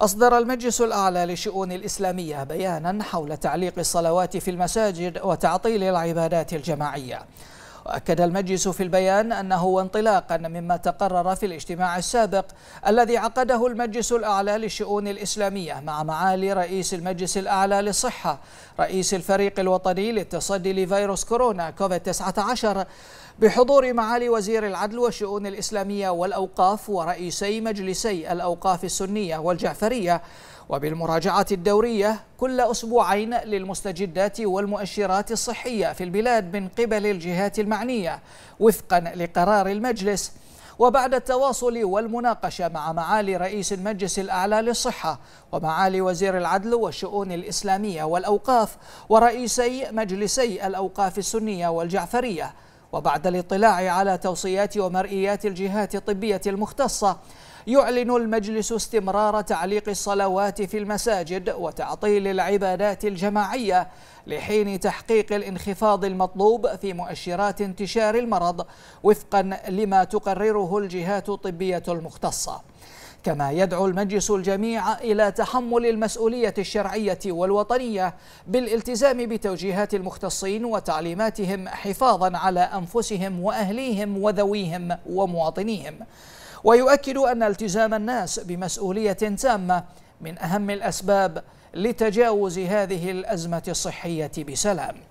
أصدر المجلس الأعلى لشؤون الإسلامية بيانا حول تعليق الصلوات في المساجد وتعطيل العبادات الجماعية وأكد المجلس في البيان أنه وانطلاقا مما تقرر في الاجتماع السابق الذي عقده المجلس الأعلى للشؤون الإسلامية مع معالي رئيس المجلس الأعلى للصحة رئيس الفريق الوطني للتصدي لفيروس كورونا كوفيد 19 بحضور معالي وزير العدل والشؤون الإسلامية والأوقاف ورئيسي مجلسي الأوقاف السنية والجعفرية وبالمراجعة الدورية كل أسبوعين للمستجدات والمؤشرات الصحية في البلاد من قبل الجهات المعنية وفقا لقرار المجلس وبعد التواصل والمناقشة مع معالي رئيس المجلس الأعلى للصحة ومعالي وزير العدل والشؤون الإسلامية والأوقاف ورئيسي مجلسي الأوقاف السنية والجعفرية وبعد الاطلاع على توصيات ومرئيات الجهات الطبية المختصة يعلن المجلس استمرار تعليق الصلوات في المساجد وتعطيل العبادات الجماعية لحين تحقيق الانخفاض المطلوب في مؤشرات انتشار المرض وفقا لما تقرره الجهات الطبية المختصة كما يدعو المجلس الجميع إلى تحمل المسؤولية الشرعية والوطنية بالالتزام بتوجيهات المختصين وتعليماتهم حفاظا على أنفسهم وأهليهم وذويهم ومواطنيهم ويؤكد أن التزام الناس بمسؤولية تامة من أهم الأسباب لتجاوز هذه الأزمة الصحية بسلام